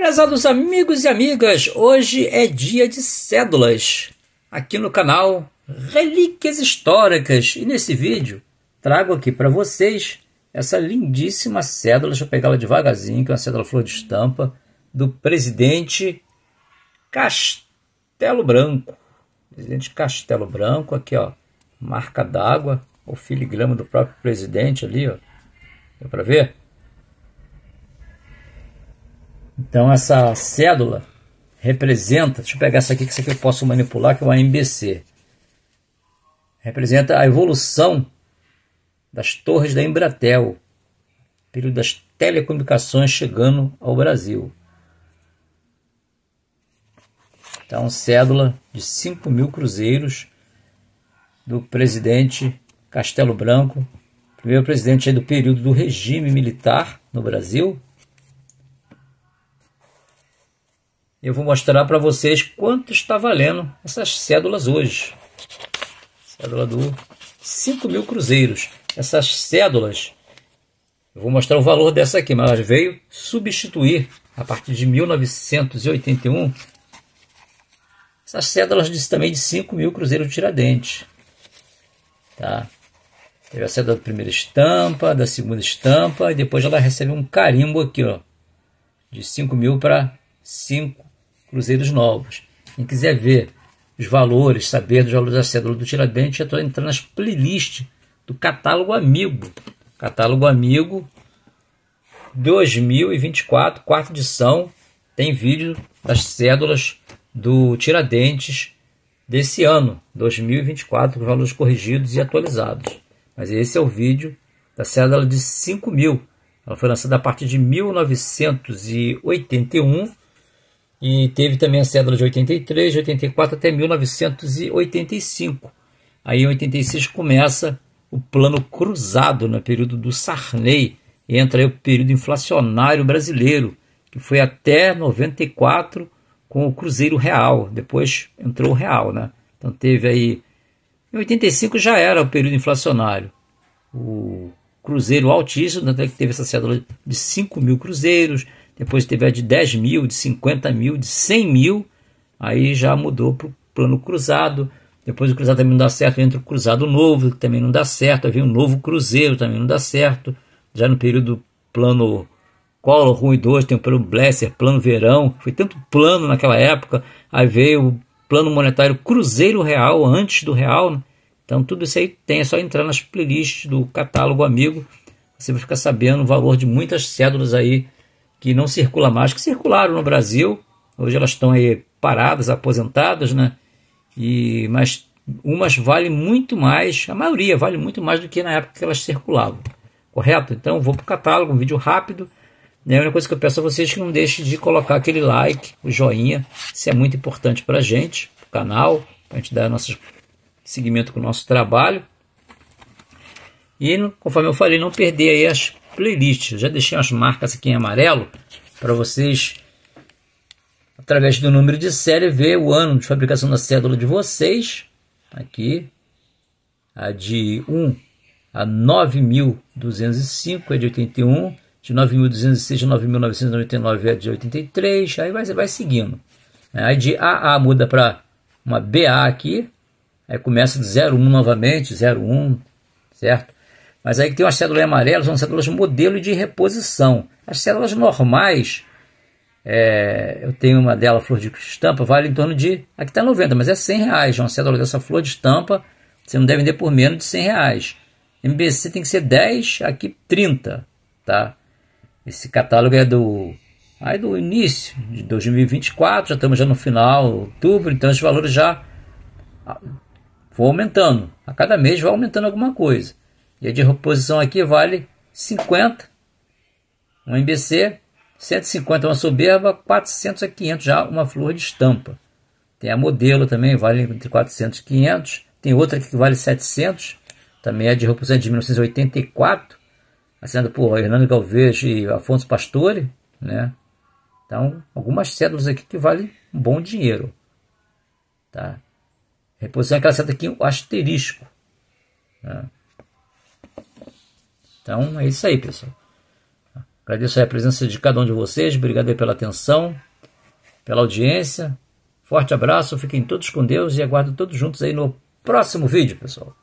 Prezados amigos e amigas, hoje é dia de cédulas aqui no canal Relíquias Históricas e nesse vídeo trago aqui para vocês essa lindíssima cédula, deixa eu pegar ela devagarzinho, que é uma cédula flor de estampa, do presidente Castelo Branco. Presidente Castelo Branco, aqui ó, marca d'água, o filigrama do próprio presidente ali, ó. Deu para ver? Então essa cédula representa, deixa eu pegar essa aqui, que essa aqui eu posso manipular, que é uma MBC. Representa a evolução das torres da Embratel, período das telecomunicações chegando ao Brasil. Então, cédula de 5 mil cruzeiros do presidente Castelo Branco, primeiro presidente do período do regime militar no Brasil, eu vou mostrar para vocês quanto está valendo essas cédulas hoje. Cédula do 5 mil cruzeiros. Essas cédulas, eu vou mostrar o valor dessa aqui, mas ela veio substituir, a partir de 1981, essas cédulas de, também de 5 mil cruzeiros de Tiradentes. Tá? Teve a cédula da primeira estampa, da segunda estampa, e depois ela recebe um carimbo aqui, ó, de 5 mil para 5 Cruzeiros Novos. Quem quiser ver os valores, saber dos valores da cédula do Tiradentes, eu estou entrando nas playlists do catálogo amigo. Catálogo amigo 2024, quarta edição, tem vídeo das cédulas do Tiradentes desse ano, 2024, com valores corrigidos e atualizados. Mas esse é o vídeo da cédula de 5 mil. Ela foi lançada a partir de 1981 e teve também a cédula de 83, 84 até 1985. Aí em 86 começa o plano cruzado no né? período do Sarney, entra aí o período inflacionário brasileiro, que foi até 94 com o Cruzeiro Real, depois entrou o Real, né? Então teve aí em 85 já era o período inflacionário. O Cruzeiro altíssimo, tanto é que teve essa cédula de 5 mil cruzeiros, depois teve a de 10 mil, de 50 mil, de 100 mil, aí já mudou para o plano cruzado, depois o cruzado também não dá certo, entra o cruzado novo, que também não dá certo, aí vem um novo cruzeiro, também não dá certo, já no período plano Collor 1 2, tem o plano Blesser, plano Verão, foi tanto plano naquela época, aí veio o plano monetário Cruzeiro Real, antes do Real, né? então tudo isso aí tem, é só entrar nas playlists do catálogo amigo, você vai ficar sabendo o valor de muitas cédulas aí que não circula mais, que circularam no Brasil. Hoje elas estão aí paradas, aposentadas, né? E, mas umas valem muito mais, a maioria vale muito mais do que na época que elas circulavam, correto? Então vou para o catálogo, um vídeo rápido. Né? A única coisa que eu peço a vocês é que não deixe de colocar aquele like, o joinha, isso é muito importante para a gente, para o canal, para a gente dar nosso seguimento com o nosso trabalho. E conforme eu falei, não perder aí as playlist. Eu já deixei as marcas aqui em amarelo para vocês, através do número de série, ver o ano de fabricação da cédula de vocês. Aqui, a de 1 a 9.205 é de 81, de 9.206 a 9.999 é de 83, aí vai, vai seguindo. É, aí de AA muda para uma BA aqui, aí começa de 01 novamente, 01, certo? Mas aí tem umas células amarelas, são células modelo de reposição. As células normais, é, eu tenho uma dela, flor de estampa, vale em torno de. Aqui está 90, mas é 100 reais. Uma célula dessa flor de estampa, você não deve vender por menos de 100 reais. MBC tem que ser 10, aqui 30, tá? Esse catálogo é do. Aí do início de 2024, já estamos já no final, outubro, então os valores já ah, vão aumentando. A cada mês vai aumentando alguma coisa. E a de reposição aqui vale 50, um MBC, 150 uma soberba, 400 a 500 já uma flor de estampa. Tem a modelo também, vale entre 400 e 500. Tem outra aqui que vale 700, também é de reposição de 1984, assinada por Hernando Galvez e Afonso Pastore, né? Então, algumas cédulas aqui que valem um bom dinheiro, tá? Reposição é aquela seta aqui, o asterisco, né? Então é isso aí, pessoal. Agradeço a presença de cada um de vocês, obrigado pela atenção, pela audiência. Forte abraço, fiquem todos com Deus e aguardo todos juntos aí no próximo vídeo, pessoal.